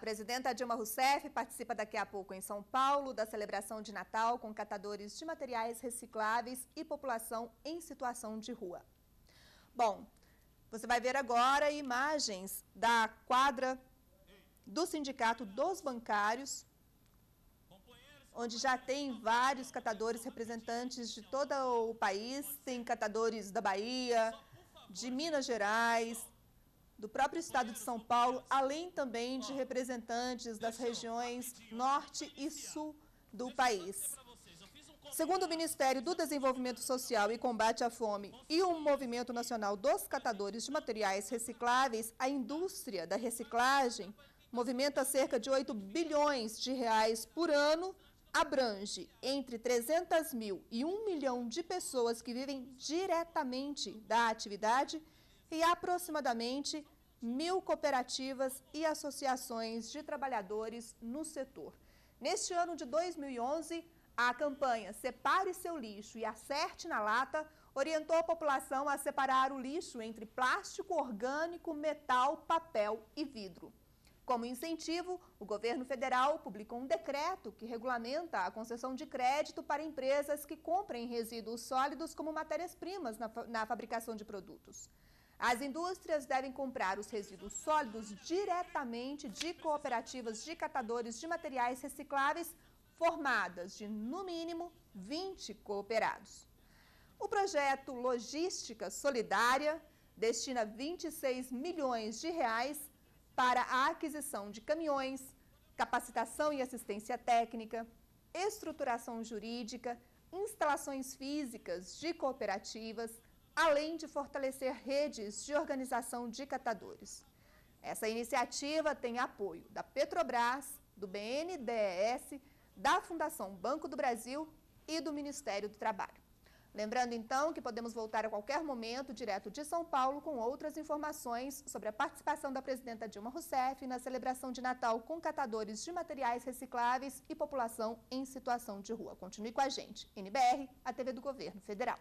presidenta Dilma Rousseff participa daqui a pouco em São Paulo da celebração de Natal com catadores de materiais recicláveis e população em situação de rua. Bom, você vai ver agora imagens da quadra do Sindicato dos Bancários, onde já tem vários catadores representantes de todo o país, tem catadores da Bahia, de Minas Gerais, do próprio estado de São Paulo, além também de representantes das regiões norte e sul do país. Segundo o Ministério do Desenvolvimento Social e Combate à Fome e o Movimento Nacional dos Catadores de Materiais Recicláveis, a indústria da reciclagem movimenta cerca de 8 bilhões de reais por ano, abrange entre 300 mil e 1 milhão de pessoas que vivem diretamente da atividade e aproximadamente mil cooperativas e associações de trabalhadores no setor. Neste ano de 2011, a campanha Separe seu lixo e acerte na lata orientou a população a separar o lixo entre plástico orgânico, metal, papel e vidro. Como incentivo, o governo federal publicou um decreto que regulamenta a concessão de crédito para empresas que comprem resíduos sólidos como matérias-primas na, na fabricação de produtos. As indústrias devem comprar os resíduos sólidos diretamente de cooperativas de catadores de materiais recicláveis formadas de, no mínimo, 20 cooperados. O projeto Logística Solidária destina 26 milhões de reais para a aquisição de caminhões, capacitação e assistência técnica, estruturação jurídica, instalações físicas de cooperativas, além de fortalecer redes de organização de catadores. Essa iniciativa tem apoio da Petrobras, do BNDES, da Fundação Banco do Brasil e do Ministério do Trabalho. Lembrando então que podemos voltar a qualquer momento direto de São Paulo com outras informações sobre a participação da presidenta Dilma Rousseff na celebração de Natal com catadores de materiais recicláveis e população em situação de rua. Continue com a gente. NBR, a TV do Governo Federal.